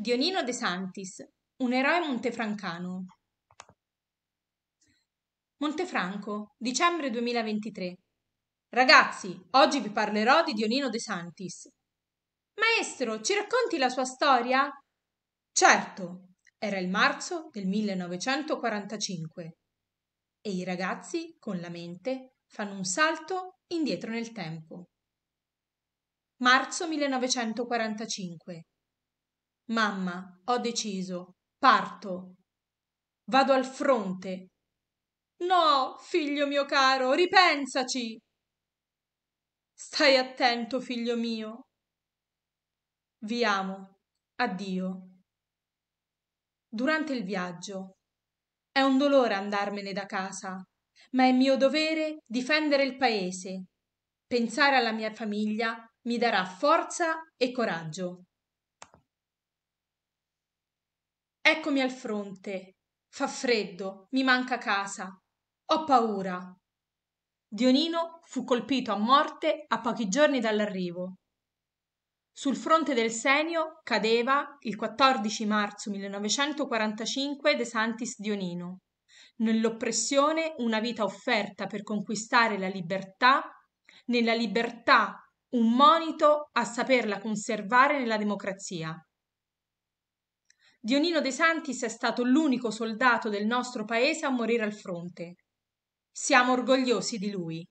Dionino De Santis, un eroe montefrancano. Montefranco, dicembre 2023. Ragazzi, oggi vi parlerò di Dionino De Santis, maestro, ci racconti la sua storia? Certo, era il marzo del 1945 e i ragazzi, con la mente, fanno un salto indietro nel tempo. Marzo 1945. Mamma, ho deciso, parto, vado al fronte. No, figlio mio caro, ripensaci. Stai attento, figlio mio, vi amo. Addio. Durante il viaggio. È un dolore andarmene da casa, ma è mio dovere difendere il paese. Pensare alla mia famiglia mi darà forza e coraggio. Eccomi al fronte. Fa freddo, mi manca casa. Ho paura. Dionino fu colpito a morte a pochi giorni dall'arrivo. Sul fronte del Senio cadeva il 14 marzo 1945 De Santis Dionino. Nell'oppressione una vita offerta per conquistare la libertà, nella libertà un monito a saperla conservare nella democrazia. Dionino De Santis è stato l'unico soldato del nostro paese a morire al fronte. Siamo orgogliosi di lui.